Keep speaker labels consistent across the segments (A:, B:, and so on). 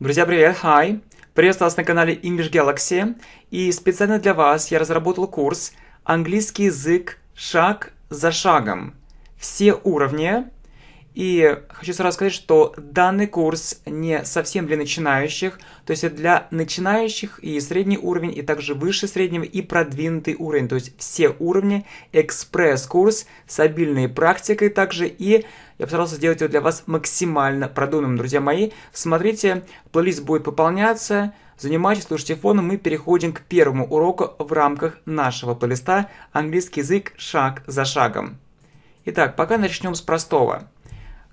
A: Друзья, привет, hi! Приветствую вас на канале English Galaxy и специально для вас я разработал курс «Английский язык шаг за шагом. Все уровни». И хочу сразу сказать, что данный курс не совсем для начинающих, то есть для начинающих и средний уровень, и также выше среднего, и продвинутый уровень, то есть все уровни, экспресс-курс с обильной практикой также и я постарался сделать его для вас максимально продуманным, друзья мои. Смотрите, плейлист будет пополняться. Занимайтесь, слушайте фоном. Мы переходим к первому уроку в рамках нашего плейлиста «Английский язык шаг за шагом». Итак, пока начнем с простого.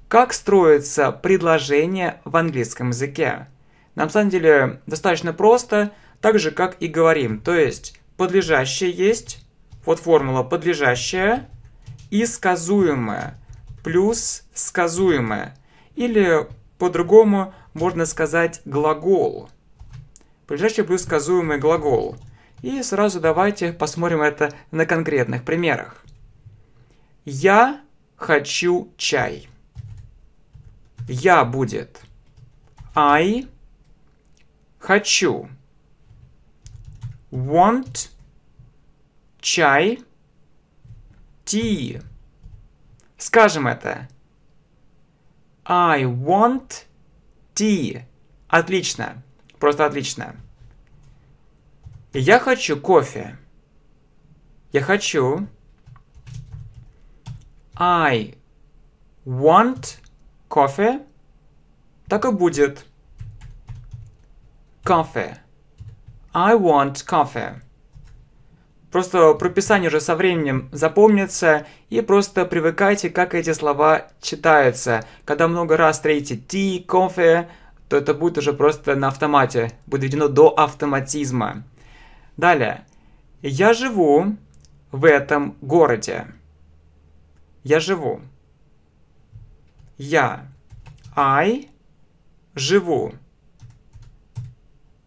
A: Как строится предложение в английском языке? На самом деле достаточно просто, так же как и говорим. То есть подлежащее есть, вот формула подлежащее и сказуемое плюс сказуемое. Или по-другому можно сказать глагол. Ближайший плюс сказуемый глагол. И сразу давайте посмотрим это на конкретных примерах. Я хочу чай. Я будет I хочу. Want чай. Tea Скажем это. I want tea. Отлично. Просто отлично. Я хочу кофе. Я хочу. I want кофе. Так и будет. Кофе. I want кофе. Просто прописание уже со временем запомнится, и просто привыкайте, как эти слова читаются. Когда много раз встретите ти, кофе, то это будет уже просто на автомате, будет введено до автоматизма. Далее. Я живу в этом городе. Я живу. Я. I живу.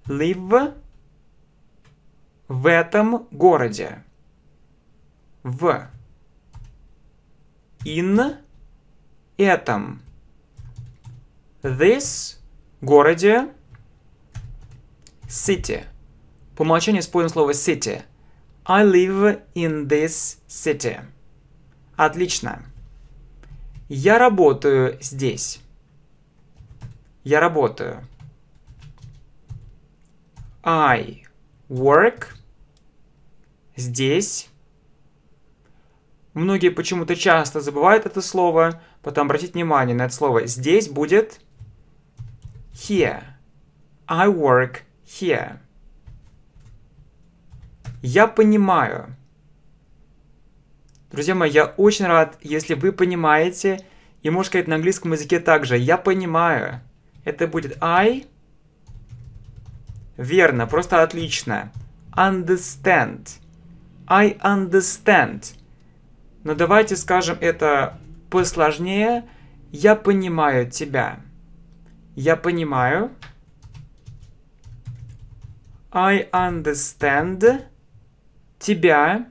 A: Live в этом городе. В. In этом. This городе. City. По умолчанию используем слово city. I live in this city. Отлично. Я работаю здесь. Я работаю. I work здесь. Многие почему-то часто забывают это слово, потом обратите внимание на это слово. Здесь будет here. I work here. Я понимаю. Друзья мои, я очень рад, если вы понимаете, и можете сказать на английском языке также, я понимаю. Это будет I. Верно, просто отлично. Understand. I understand. Но давайте скажем это посложнее. Я понимаю тебя. Я понимаю. I understand тебя.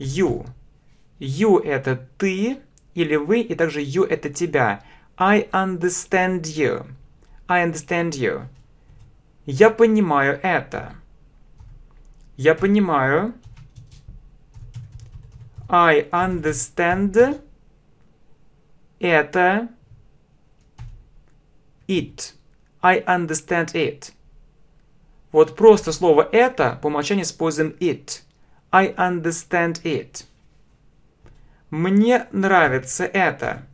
A: You. You это ты или вы, и также you это тебя. I understand you. I understand you. Я понимаю это. Я понимаю. I understand. Это it. I understand it. Вот просто слово «это» по умолчанию используем it. I understand it. Мне нравится это.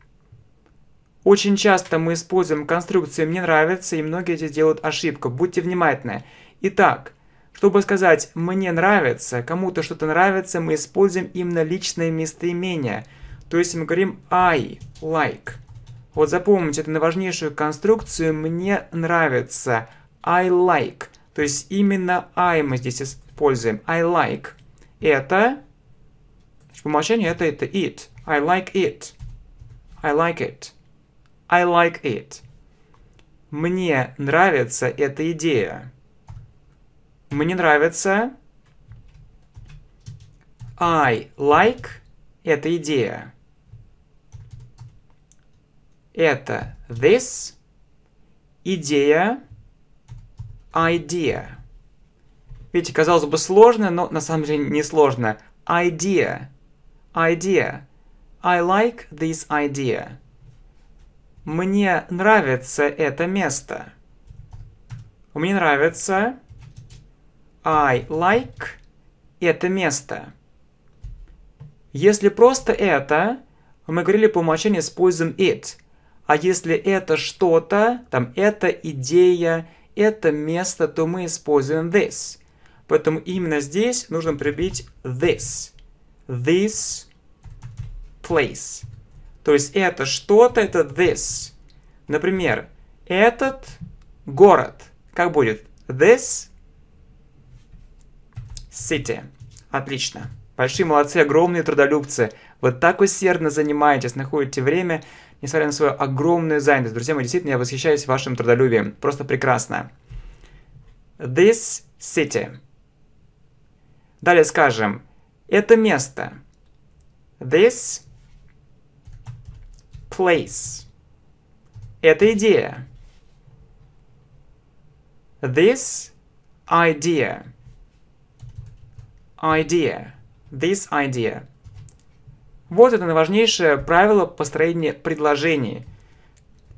A: Очень часто мы используем конструкцию «мне нравится», и многие здесь делают ошибку. Будьте внимательны. Итак, чтобы сказать «мне нравится», «кому-то что-то нравится», мы используем именно личное местоимение. То есть мы говорим «I like». Вот запомните эту важнейшую конструкцию «мне нравится», «I like». То есть именно «I» мы здесь используем, «I like». Это, по умолчанию, это, это «it». I like it. I like it. I like it. Мне нравится эта идея. Мне нравится. I like – эта идея. Это this – идея, idea. Видите, казалось бы сложно, но на самом деле не сложно. Idea. Idea. I like this idea. Мне нравится это место. Мне нравится I like это место. Если просто это, мы говорили по умолчанию используем it. А если это что-то, там это идея, это место, то мы используем this. Поэтому именно здесь нужно прибить this. This place. То есть это что-то, это this. Например, этот город. Как будет? This City. Отлично. Большие молодцы, огромные трудолюбцы. Вы так усердно занимаетесь, находите время, несмотря на свою огромную занятость. Друзья мои, действительно, я восхищаюсь вашим трудолюбием. Просто прекрасно. This city. Далее скажем, это место. This place. Это идея. This idea idea. This idea. Вот это важнейшее правило построения предложений.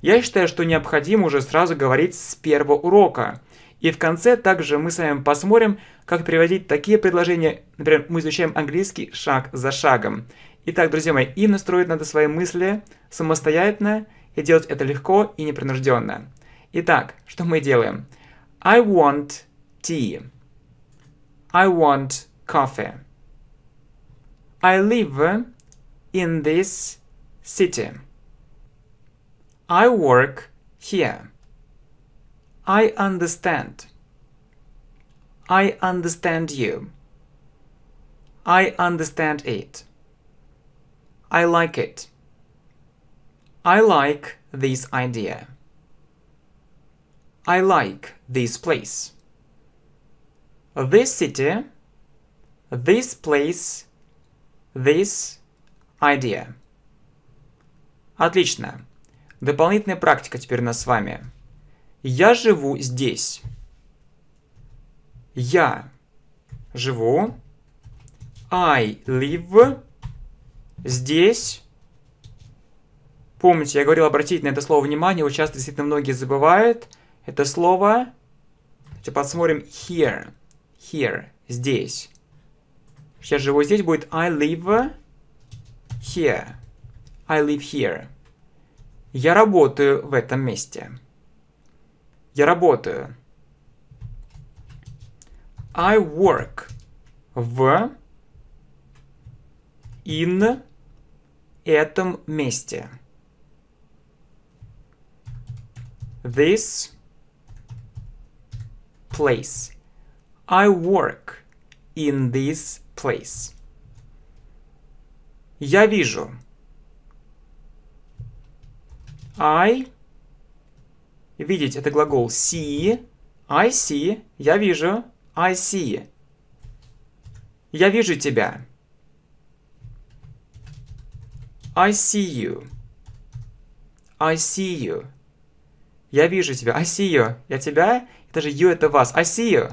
A: Я считаю, что необходимо уже сразу говорить с первого урока. И в конце также мы с вами посмотрим, как переводить такие предложения. Например, мы изучаем английский шаг за шагом. Итак, друзья мои, им настроить надо свои мысли самостоятельно, и делать это легко и непринужденно. Итак, что мы делаем? I want tea. I want coffee. I live in this city. I work here. I understand. I understand you. I understand it. I like it. I like this idea. I like this place. This city this place, this idea. Отлично. Дополнительная практика теперь у нас с вами. Я живу здесь. Я живу. I live здесь. Помните, я говорил обратить на это слово внимание, его часто действительно многие забывают. Это слово. Давайте посмотрим here. Here. Здесь. Сейчас же вот здесь будет I live here. I live here. Я работаю в этом месте. Я работаю. I work в in этом месте. This place. I work in this place. Я вижу. I. Видеть это глагол see. I see. Я вижу. I see. Я вижу тебя. I see you. I see you. Я вижу тебя. I see you. Я тебя. Это же you это вас. I see you.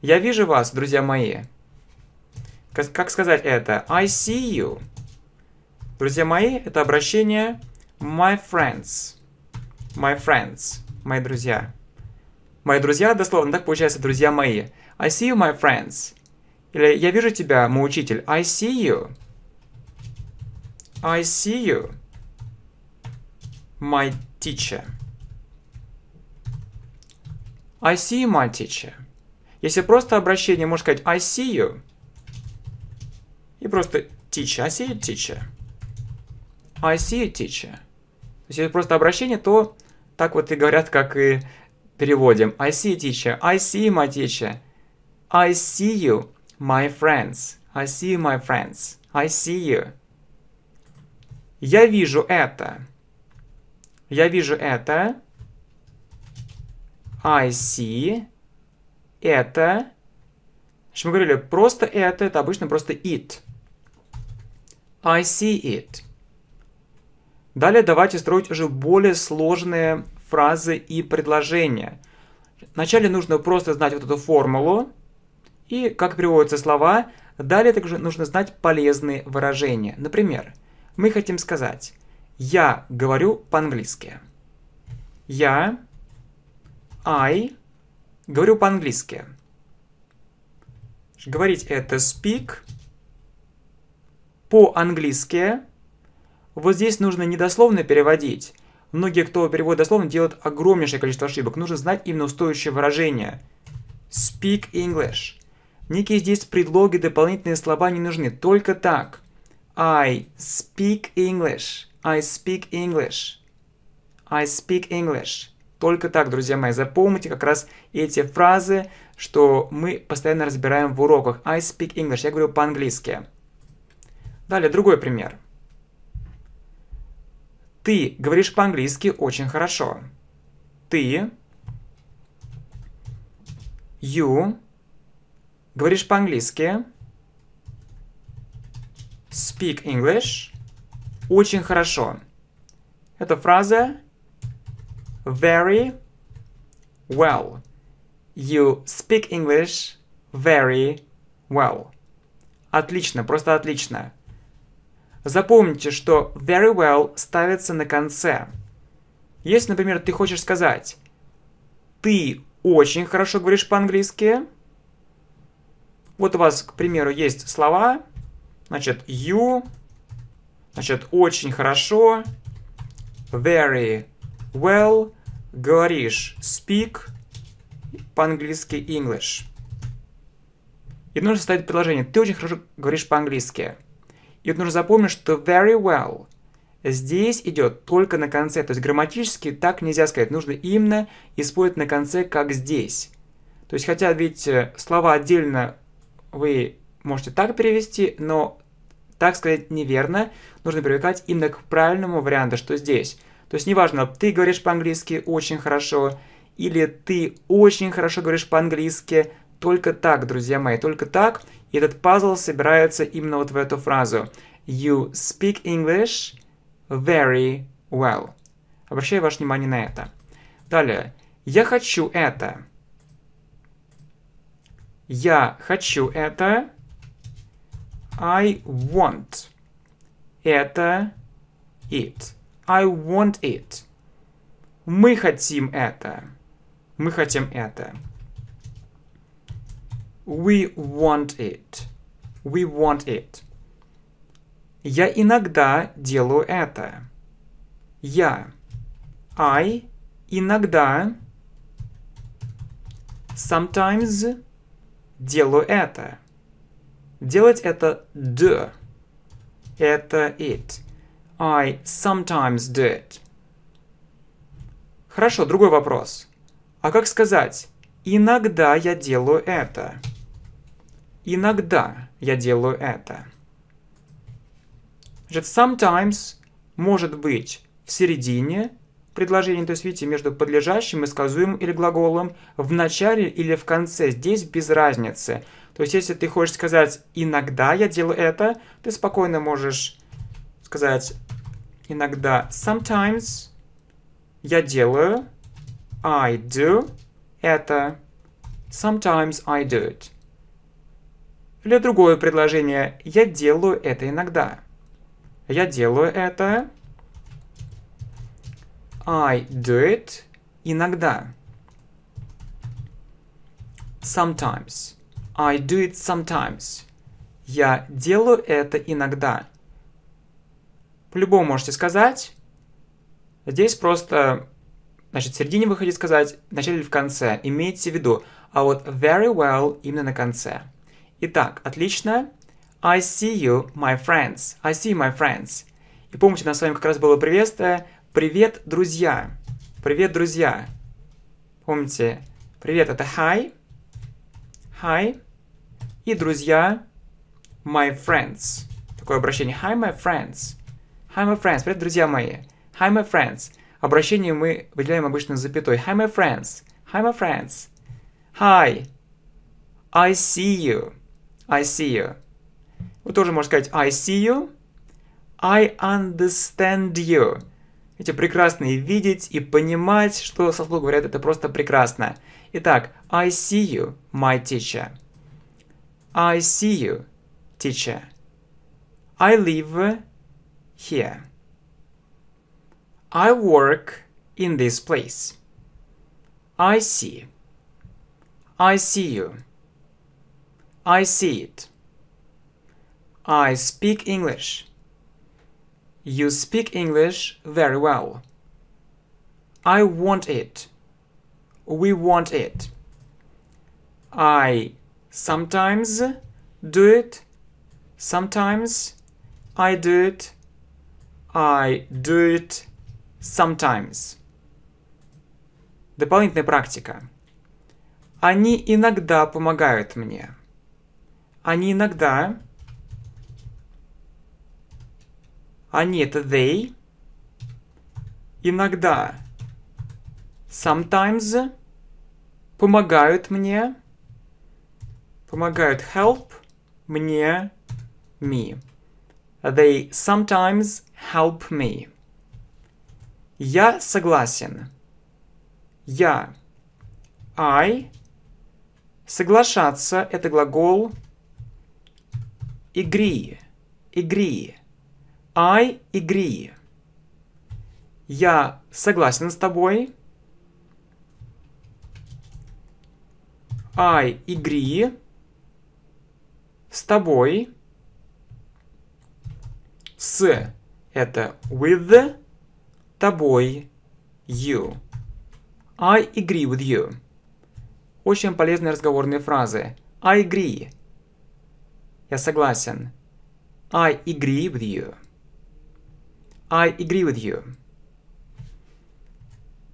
A: Я вижу вас, друзья мои. Как, как сказать это? I see you. Друзья мои, это обращение my friends. My friends. Мои друзья. Мои друзья, дословно так получается, друзья мои. I see you, my friends. Или я вижу тебя, мой учитель. I see you. I see you. My teacher. I see you, my teacher. Если просто обращение, можно сказать I see you просто teacher. I see you, teacher. I see you, teacher. Если это просто обращение, то так вот и говорят, как и переводим. I see you, teacher. I see my teacher. I see you, my friends. I see you, my friends. I see you. Я вижу это. Я вижу это. I see. Это. Что мы говорили, просто это, это обычно просто it. I see it. Далее давайте строить уже более сложные фразы и предложения. Вначале нужно просто знать вот эту формулу и как приводятся слова. Далее также нужно знать полезные выражения. Например, мы хотим сказать «Я говорю по-английски». «Я», «I» говорю по-английски. Говорить это «speak», по-английски. Вот здесь нужно недословно переводить. Многие, кто переводит дословно, делают огромнейшее количество ошибок. Нужно знать именно устойчивое выражение. Speak English. Некие здесь предлоги, дополнительные слова не нужны. Только так. I speak English. I speak English. I speak English. Только так, друзья мои, запомните как раз эти фразы, что мы постоянно разбираем в уроках. I speak English. Я говорю по-английски. Далее другой пример. Ты говоришь по-английски очень хорошо. Ты, you, говоришь по-английски, speak English, очень хорошо. Это фраза very well. You speak English very well. Отлично, просто отлично. Запомните, что very well ставится на конце. Если, например, ты хочешь сказать «ты очень хорошо говоришь по-английски», вот у вас, к примеру, есть слова, значит, you, значит, очень хорошо, very well, говоришь speak, по-английски English. И нужно составить предложение. Ты очень хорошо говоришь по-английски. И вот нужно запомнить, что very well здесь идет только на конце. То есть грамматически так нельзя сказать. Нужно именно использовать на конце, как здесь. То есть, хотя видите, э, слова отдельно вы можете так перевести, но так сказать неверно. Нужно привыкать именно к правильному варианту, что здесь. То есть, неважно, ты говоришь по-английски очень хорошо, или ты очень хорошо говоришь по-английски, только так, друзья мои, только так. И этот пазл собирается именно вот в эту фразу. You speak English very well. Обращаю ваше внимание на это. Далее. Я хочу это. Я хочу это. I want. Это it. I want it. Мы хотим это. Мы хотим это. We want it. We want it. Я иногда делаю это. Я. I иногда sometimes делаю это. Делать это do. Это it. I sometimes do it. Хорошо, другой вопрос. А как сказать «иногда я делаю это»? Иногда я делаю это. Значит, sometimes может быть в середине предложения, то есть, видите, между подлежащим и сказуемым или глаголом, в начале или в конце, здесь без разницы. То есть, если ты хочешь сказать «иногда я делаю это», ты спокойно можешь сказать иногда «sometimes я делаю», «I do» это «sometimes I do it». Или другое предложение. Я делаю это иногда. Я делаю это. I do it иногда. Sometimes. I do it sometimes. Я делаю это иногда. По-любому можете сказать. Здесь просто, значит, в середине вы хотите сказать, в начале или в конце. Имейте в виду. А вот very well именно на конце. Итак, отлично. I see you, my friends. I see my friends. И помните, у нас с вами как раз было приветствие. Привет, друзья. Привет, друзья. Помните, привет это hi. Hi. И друзья, my friends. Такое обращение. Hi, my friends. Hi, my friends. Привет, друзья мои. Hi, my friends. Обращение мы выделяем обычно запятой. Hi, my friends. Hi, my friends. Hi. I see you. I see you. Вы тоже можете сказать I see you, I understand you. Эти прекрасные видеть и понимать, что со слов говорят, это просто прекрасно. Итак, I see you, my teacher. I see you, teacher. I live here. I work in this place. I see. I see you. I see it. I speak English. You speak English very well. I want it. We want it. I sometimes do it. Sometimes I do it. I do it sometimes. Дополнительная практика. Они иногда помогают мне. Они иногда... Они это they. Иногда. Sometimes. Помогают мне. Помогают help мне. Me. А they sometimes help me. Я согласен. Я. I. Соглашаться – это глагол игри, игри, I agree. Я согласен с тобой. I agree с тобой. С это with тобой you. I agree with you. Очень полезные разговорные фразы. I agree. Я согласен. I agree with you. I agree with you.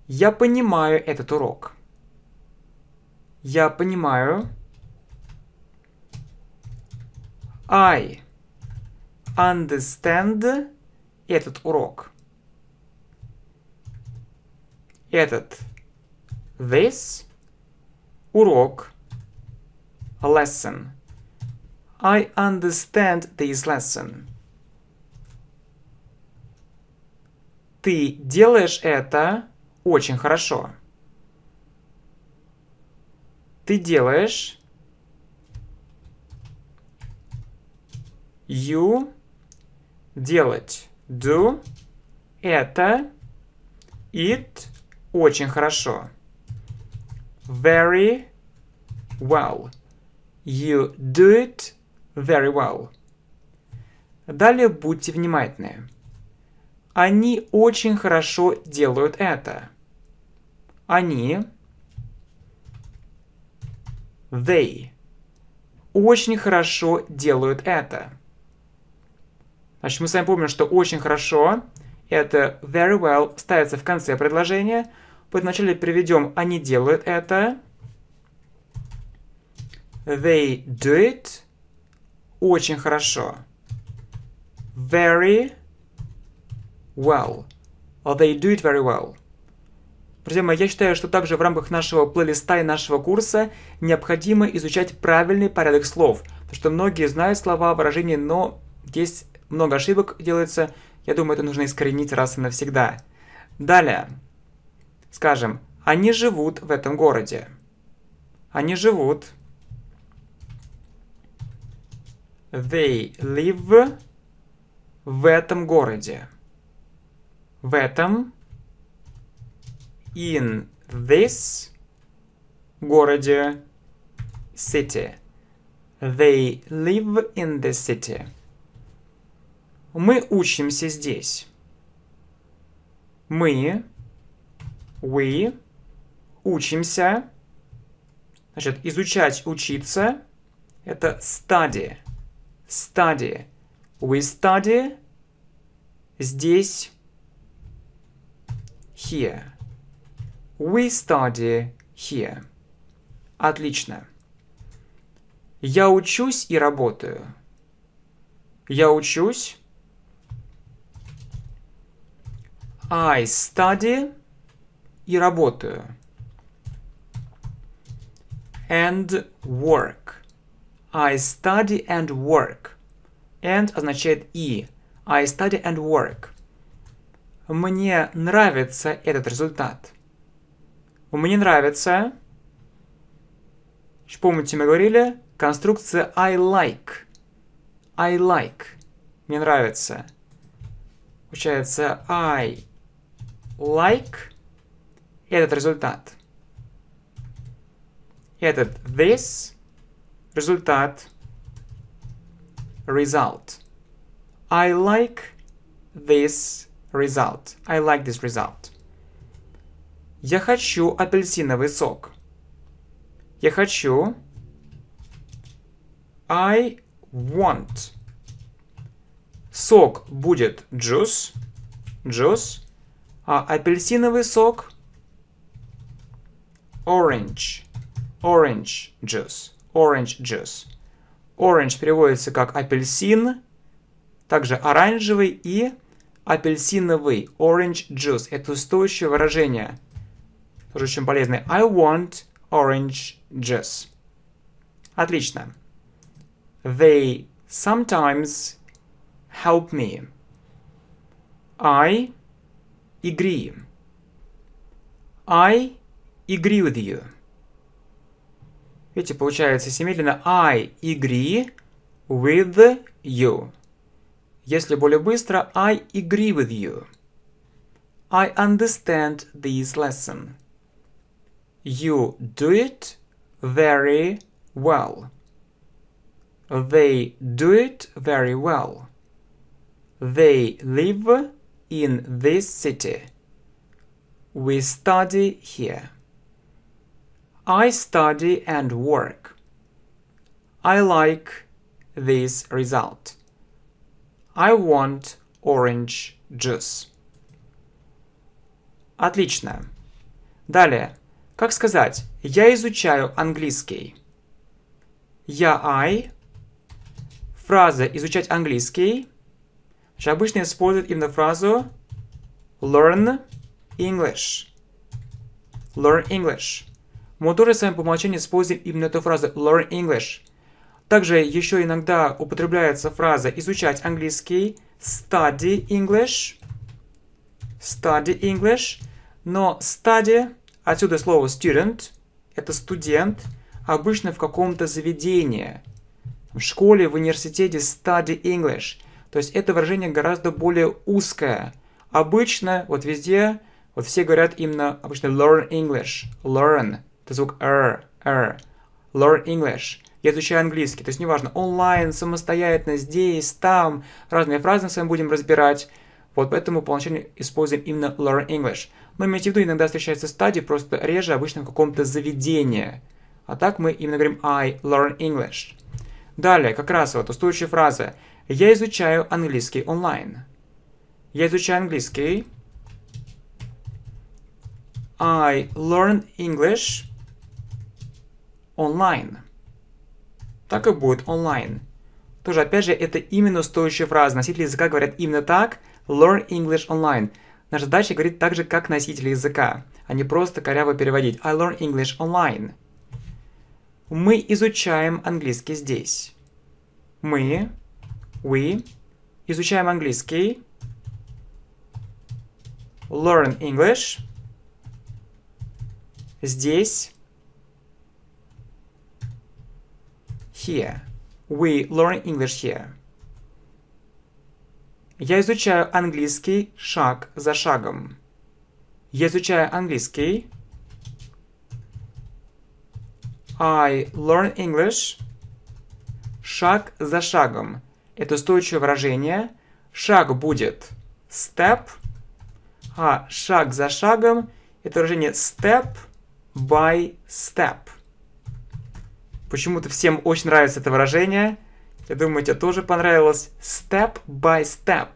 A: Я понимаю этот урок. Я понимаю. I understand этот урок. Этот this урок lesson I understand this lesson. Ты делаешь это очень хорошо. Ты делаешь... You делать. Do это it очень хорошо. Very well. You do it very well. Далее будьте внимательны. Они очень хорошо делают это. Они they очень хорошо делают это. Значит, мы с вами помним, что очень хорошо это very well ставится в конце предложения. Вот вначале приведем: они делают это. They do it. Очень хорошо. Very well. They do it very well. Друзья мои, я считаю, что также в рамках нашего плейлиста и нашего курса необходимо изучать правильный порядок слов, потому что многие знают слова, выражения, но здесь много ошибок делается. Я думаю, это нужно искоренить раз и навсегда. Далее. Скажем, они живут в этом городе. Они живут They live в этом городе. В этом in this городе city. They live in the city. Мы учимся здесь. Мы we учимся. Значит, изучать, учиться – это study – study. We study здесь, here. We study here. Отлично. Я учусь и работаю. Я учусь. I study и работаю. And work. I study and work. And означает и. I study and work. Мне нравится этот результат. Мне нравится. Помните, мы говорили, конструкция I like. I like. Мне нравится. Получается I like этот результат. Этот this Результат. Result. I like this result. I like this result. Я хочу апельсиновый сок. Я хочу. I want. Сок будет juice. Juice. А апельсиновый сок orange. Orange juice. orange juice. Orange переводится как апельсин, также оранжевый и апельсиновый, orange juice. Это устойчивое выражение, тоже очень полезное. I want orange juice. Отлично. They sometimes help me. I agree. I agree with you. Видите, получается семимедленно I agree with you. Если более быстро, I agree with you. I understand this lesson. You do it very well. They do it very well. They live in this city. We study here. I study and work. I like this result. I want orange juice. Отлично. Далее. Как сказать «я изучаю английский»? Я I. Фраза «изучать английский» обычно используют именно фразу learn English. Learn English. Моторы сами по умолчанию используют именно эту фразу «learn English». Также еще иногда употребляется фраза «изучать английский», «study English», «study English», но «study», отсюда слово «student», это студент, обычно в каком-то заведении, в школе, в университете «study English». То есть это выражение гораздо более узкое. Обычно вот везде, вот все говорят именно обычно «learn English», «learn», это звук R, R. Learn English. Я изучаю английский. То есть неважно, онлайн, самостоятельно, здесь, там. Разные фразы мы с вами будем разбирать. Вот поэтому по умолчанию используем именно Learn English. Но имейте в виду, иногда встречается стадия, просто реже обычно в каком-то заведении. А так мы именно говорим I learn English. Далее, как раз вот устойчивая фраза. Я изучаю английский онлайн. Я изучаю английский. I learn English онлайн. Так и будет онлайн. Тоже, опять же, это именно стоящая фраза. Носители языка говорят именно так. Learn English online. Наша задача говорит так же, как носители языка, а не просто коряво переводить. I learn English online. Мы изучаем английский здесь. Мы, we, изучаем английский. Learn English. Здесь here. We learn English here. Я изучаю английский шаг за шагом. Я изучаю английский. I learn English шаг за шагом. Это устойчивое выражение. Шаг будет step, а шаг за шагом это выражение step by step. Почему-то всем очень нравится это выражение. Я думаю, тебе тоже понравилось. Step by step.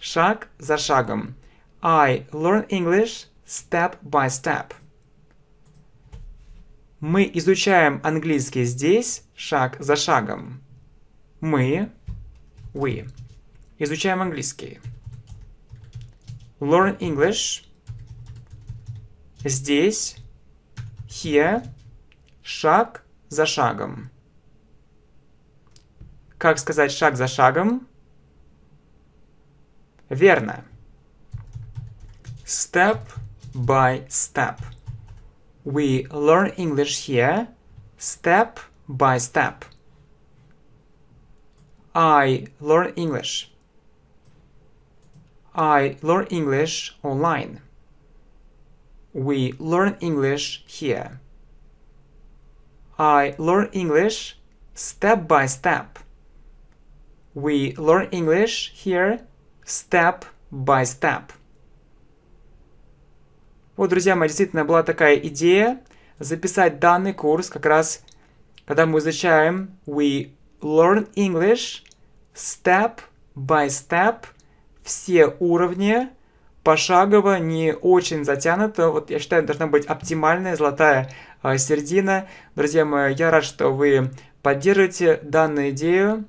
A: Шаг за шагом. I learn English step by step. Мы изучаем английский здесь шаг за шагом. Мы, we, изучаем английский. Learn English здесь, here, шаг за шагом. Как сказать шаг за шагом? Верно. Step by step. We learn English here step by step. I learn English. I learn English online. We learn English here. I learn English step by step. We learn English here step by step. Вот, друзья мои, действительно была такая идея записать данный курс как раз, когда мы изучаем We Learn English Step by Step, все уровни, пошагово, не очень затянуто. Вот я считаю, должна быть оптимальная золотая а, сердина. Друзья мои, я рад, что вы поддержите данную идею.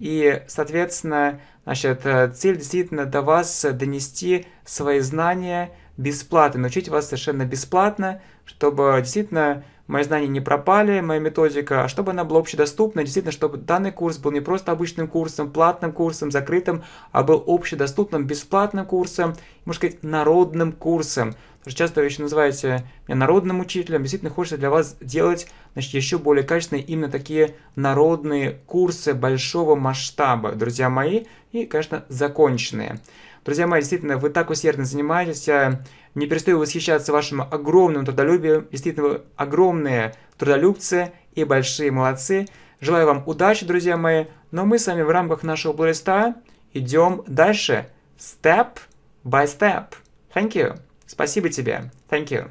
A: И, соответственно, значит, э, цель действительно до вас донести свои знания бесплатно, научить вас совершенно бесплатно, чтобы действительно мои знания не пропали, моя методика, а чтобы она была общедоступна, действительно, чтобы данный курс был не просто обычным курсом, платным курсом, закрытым, а был общедоступным, бесплатным курсом, можно сказать, народным курсом что часто вы еще называете меня народным учителем. Действительно, хочется для вас делать значит, еще более качественные именно такие народные курсы большого масштаба, друзья мои, и, конечно, законченные. Друзья мои, действительно, вы так усердно занимаетесь. Я не перестаю восхищаться вашим огромным трудолюбием. Действительно, вы огромные трудолюбцы и большие молодцы. Желаю вам удачи, друзья мои. Но мы с вами в рамках нашего плейлиста идем дальше. Step by step. Thank you. Спасибо тебе. Thank you.